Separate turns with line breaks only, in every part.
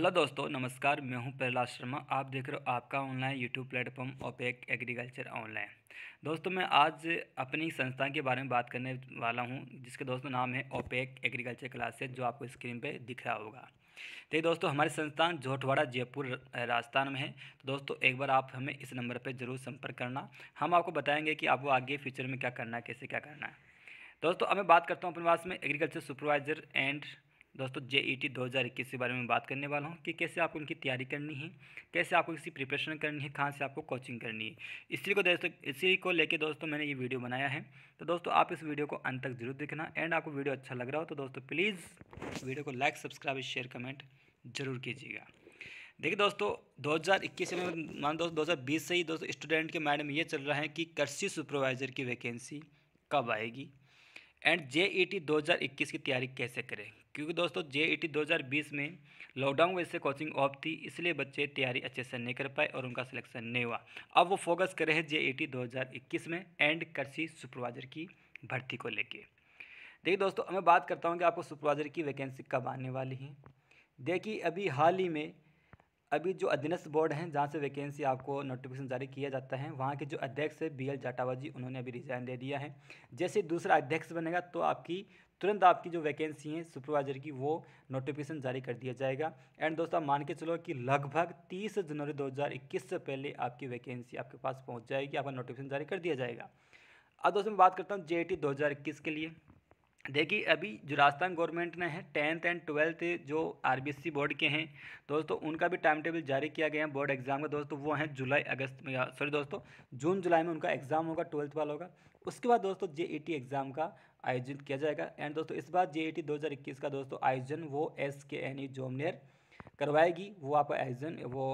hello दोस्तों नमस्कार मैं हूं प्रहलाद शर्मा आप देख रहे हो आपका ऑनलाइन यूट्यूब प्लेटफॉर्म ओपेक एग्रीकल्चर ऑनलाइन दोस्तों मैं आज अपनी संस्था के बारे में बात करने वाला हूं जिसके दोस्तों नाम है ओपेक एग्रीकल्चर क्लासेज जो आपको स्क्रीन पे दिख रहा होगा तो दोस्तों हमारे संस्थान जोठवाड़ा जयपुर राजस्थान में है तो दोस्तों एक बार आप हमें इस नंबर पर ज़रूर संपर्क करना हम आपको बताएँगे कि आपको आगे फ्यूचर में क्या करना है कैसे क्या करना है दोस्तों अब मैं बात करता हूँ अपने पास में एग्रीकल्चर सुपरवाइज़र एंड दोस्तों जे ई टी दो हज़ार इक्कीस के बारे में बात करने वाला हूँ कि कैसे आपको इनकी तैयारी करनी है कैसे आपको इसकी प्रिपरेशन करनी है कहाँ से आपको कोचिंग करनी है इसी को दोस्तों इसी को लेके दोस्तों मैंने ये वीडियो बनाया है तो दोस्तों आप इस वीडियो को अंत तक जरूर देखना एंड आपको वीडियो अच्छा लग रहा हो तो दोस्तों प्लीज़ वीडियो को लाइक सब्सक्राइब शेयर कमेंट जरूर कीजिएगा देखिए दोस्तों 2021 में मान दोस्तों 2020 से ही दोस्तों स्टूडेंट के मैडम ये चल रहा है कि कृषि सुपरवाइज़र की वैकेंसी कब आएगी एंड जे ई टी की तैयारी कैसे करें क्योंकि दोस्तों जे ई 2020 में लॉकडाउन वजह से कोचिंग ऑफ थी इसलिए बच्चे तैयारी अच्छे से नहीं कर पाए और उनका सिलेक्शन नहीं हुआ अब वो फोकस कर रहे हैं जे ई 2021 में एंड कृषि सुपरवाइजर की भर्ती को लेके देखिए दोस्तों मैं बात करता हूँ कि आपको सुपरवाइजर की वैकेंसी कब आने वाली है देखिए अभी हाल ही में अभी जो अधीनस्थ बोर्ड हैं जहाँ से वैकेंसी आपको नोटिफिकेशन जारी किया जाता है वहाँ के जो अध्यक्ष है बी एल जाटावा जी उन्होंने अभी रिज़ाइन दे दिया है जैसे दूसरा अध्यक्ष बनेगा तो आपकी तुरंत आपकी जो वैकेंसी है सुपरवाइजर की वो नोटिफिकेशन जारी कर दिया जाएगा एंड दोस्तों मान के चलो कि लगभग 30 जनवरी 2021 से पहले आपकी वैकेंसी आपके पास पहुंच जाएगी आपका नोटिफिकेशन जारी कर दिया जाएगा अब दोस्तों मैं बात करता हूँ जे 2021 के लिए देखिए अभी जो राजस्थान गवर्नमेंट ने है टेंथ एंड ट्वेल्थ जो आरबीसी बोर्ड के हैं दोस्तों उनका भी टाइम टेबल जारी किया गया है बोर्ड एग्जाम का दोस्तों वो हैं जुलाई अगस्त में सॉरी दोस्तों जून जुलाई में उनका एग्जाम होगा ट्वेल्थ वाला होगा उसके बाद दोस्तों जे e एग्ज़ाम का आयोजन किया जाएगा एंड दोस्तों इस बार e जे ई का दोस्तों आयोजन वो एस के एन ई जोमनेर करवाएगी वो आपका आयोजन वो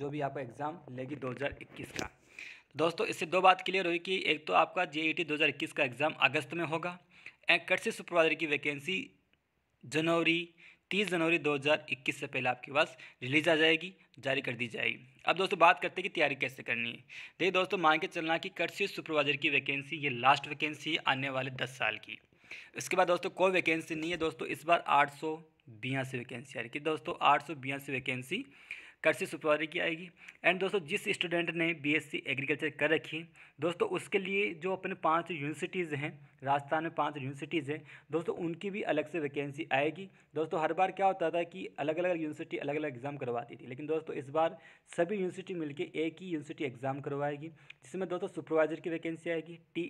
जो भी आपका एग्ज़ाम लेगी 2021 का दोस्तों इससे दो बात क्लियर हुई कि एक तो आपका e जे ई का एग्ज़ाम अगस्त में होगा एंड कृषि सुपरवाइजर की वैकेंसी जनवरी 30 जनवरी 2021 से पहले आपके पास रिलीज आ जाएगी जारी कर दी जाएगी अब दोस्तों बात करते हैं कि तैयारी कैसे करनी है देखिए दोस्तों मान के चलना कि कृषि सुपरवाइजर की वैकेंसी ये लास्ट वैकेंसी है आने वाले दस साल की इसके बाद दोस्तों कोई वैकेंसी नहीं है दोस्तों इस बार आठ सौ बयासी वैकेंसी आ रही है दोस्तों आठ सौ बयासी वैकेंसी कर्सी सुपारी की आएगी एंड दोस्तों जिस स्टूडेंट ने बीएससी एग्रीकल्चर कर रखी है दोस्तों उसके लिए जो अपने पांच यूनिवर्सिटीज़ हैं राजस्थान में पांच यूनिवर्सिटीज़ हैं दोस्तों उनकी भी अलग से वैकेंसी आएगी दोस्तों हर बार क्या होता था कि अलग अलग यूनिवर्सिटी अलग अलग एग्ज़ाम करवाती थी लेकिन दोस्तों इस बार सभी यूनिवर्सिटी मिलकर एक ही यूनिवर्सिटी एग्ज़ाम करवाएगी जिसमें दोस्तों सुपरवाइज़र की वैकेंसी आएगी टी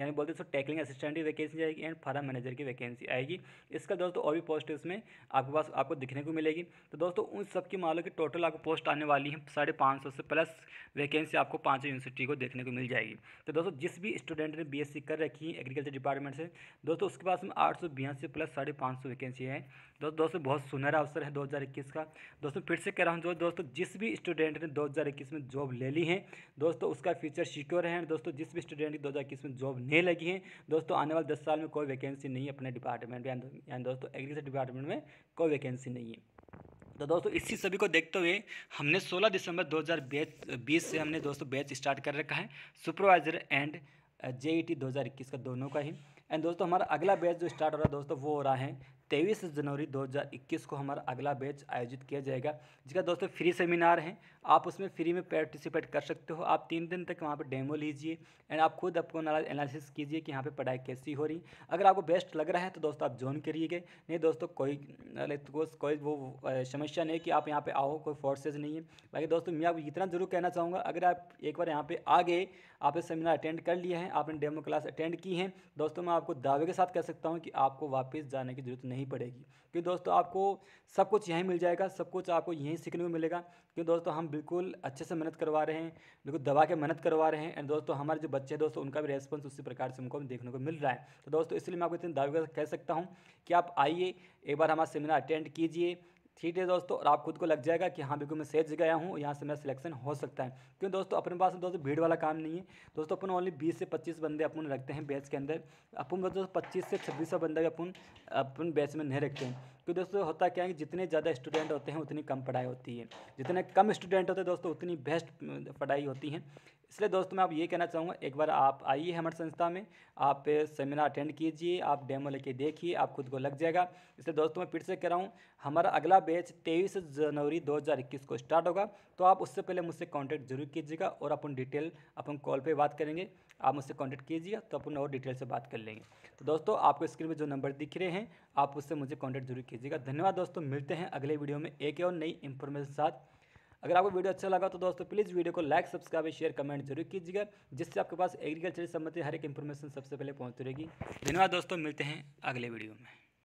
यानी बोलते हैं सो टैकलिंग असिस्टेंट की वैकेंसी आएगी एंड फार्म मैनेजर की वैकेंसी आएगी इसका दोस्तों और भी पोस्ट इसमें आपके पास आपको दिखने को मिलेगी तो दोस्तों उन सब की मान लो कि टोटल आपको पोस्ट आने वाली है साढ़े पाँच सौ से प्लस वैकेंसी आपको पाँच यूनिवर्सिटी को देखने को मिल जाएगी तो दोस्तों जिस भी स्टूडेंट ने बी कर रखी है एग्रीकल्चर डिपार्टमेंट से दोस्तों उसके पास में आठ सौ बयासी प्लस साढ़े पाँच सौ वैकेंसी है दोस्तों दोस्तों बहुत सुनहरा अवसर है दो हज़ार इक्कीस का दोस्तों फिर से कह रहा हूँ जो दोस्तों जिस भी स्टूडेंट ने दो हज़ार इक्कीस में जॉब ले ली है दोस्तों उसका फ्यूचर सिक्योर है दोस्तों जिस भी स्टूडेंट ने दो हज़ार इक्कीस में जॉब बनने लगी हैं दोस्तों आने वाले दस साल में कोई वैकेंसी नहीं है अपने डिपार्टमेंट में यानी दोस्तों एग्रीकल्चर डिपार्टमेंट में कोई वैकेंसी नहीं है तो दोस्तों इसी सभी को देखते हुए हमने 16 दिसंबर 2020 से हमने दोस्तों बैच स्टार्ट कर रखा है supervisor and J E T का दोनों का ही एंड दोस्तों हमारा अगला बैच जो स्टार्ट हो रहा है दोस्तों वो हो रहा है तेईस जनवरी 2021 को हमारा अगला बैच आयोजित किया जाएगा जिसका दोस्तों फ्री सेमिनार है आप उसमें फ्री में पार्टिसिपेट कर सकते हो आप तीन दिन तक वहाँ पर डेमो लीजिए एंड आप खुद आपको एनालिसिस कीजिए कि यहाँ पे पढ़ाई कैसी हो रही अगर आपको बेस्ट लग रहा है तो दोस्तों आप ज्वाइन करिएगा नहीं दोस्तों कोई तो कोई वो समस्या नहीं कि आप यहाँ पर आओ कोई फोर्सेज नहीं है बाकी दोस्तों मैं आपको इतना ज़रूर कहना चाहूँगा अगर आप एक बार यहाँ पर आ गए आपने सेमिनार अटेंड कर लिया है आपने डेमो क्लास अटेंड की है दोस्तों मैं आपको दावे के साथ कह सकता हूँ कि आपको वापस जाने की जरूरत नहीं नहीं पड़ेगी क्योंकि दोस्तों आपको सब कुछ यहीं मिल जाएगा सब कुछ आपको यहीं सीखने को मिलेगा क्योंकि दोस्तों हम बिल्कुल अच्छे से मेहनत करवा रहे हैं बिल्कुल दबा के मेहनत करवा रहे हैं एंड दोस्तों हमारे जो बच्चे दोस्तों उनका भी रेस्पॉन्स उसी प्रकार से हमको देखने को मिल रहा है तो दोस्तों इसलिए मैं आपको इतने दावे कह सकता हूँ कि आप आइए एक बार हमारा सेमिनार अटेंड कीजिए ठीक है दोस्तों और आप खुद को लग जाएगा कि हाँ बिल्कुल मैं सेज गया हूँ यहाँ से मेरा सिलेक्शन हो सकता है क्यों दोस्तों अपने पास तो दोस्तों भीड़ वाला काम नहीं है दोस्तों अपन ओनली बीस से पच्चीस बंदे अपन रखते हैं बैच के अंदर अपन दोस्तों पच्चीस से छब्बीस सौ भी अपन अपन बैच में नहीं रखते हैं क्योंकि दोस्तों होता क्या है कि जितने ज़्यादा स्टूडेंट होते हैं उतनी कम पढ़ाई होती है जितने कम स्टूडेंट होते हैं दोस्तों उतनी बेस्ट पढ़ाई होती है इसलिए दोस्तों मैं आप ये कहना चाहूँगा एक बार आप आइए हमारे संस्था में आप सेमिनार अटेंड कीजिए आप डेमो लेके देखिए आप खुद को लग जाएगा इसलिए दोस्तों मैं फिर से कह रहा हूँ हमारा अगला बैच तेईस जनवरी 2021 को स्टार्ट होगा तो आप उससे पहले मुझसे कॉन्टैक्ट जरूर कीजिएगा और अपन डिटेल अपन कॉल पर बात करेंगे आप मुझसे कॉन्टैक्ट कीजिएगा तो अपन और डिटेल से बात कर लेंगे तो दोस्तों आपको स्क्रीन पर जो नंबर दिख रहे हैं आप उससे मुझे कॉन्टैक्ट जरूर कीजिएगा धन्यवाद दोस्तों मिलते हैं अगले वीडियो में एक और नई इन्फॉर्मेशन साथ अगर आपको वीडियो अच्छा लगा तो दोस्तों प्लीज़ वीडियो को लाइक सब्सक्राइब शेयर कमेंट जरूर कीजिएगा जिससे आपके पास एग्रीकल्चर से संबंधित हर एक इन्फॉर्मेशन सबसे पहले पहुँच रहेगी धन्यवाद दोस्तों मिलते हैं अगले वीडियो में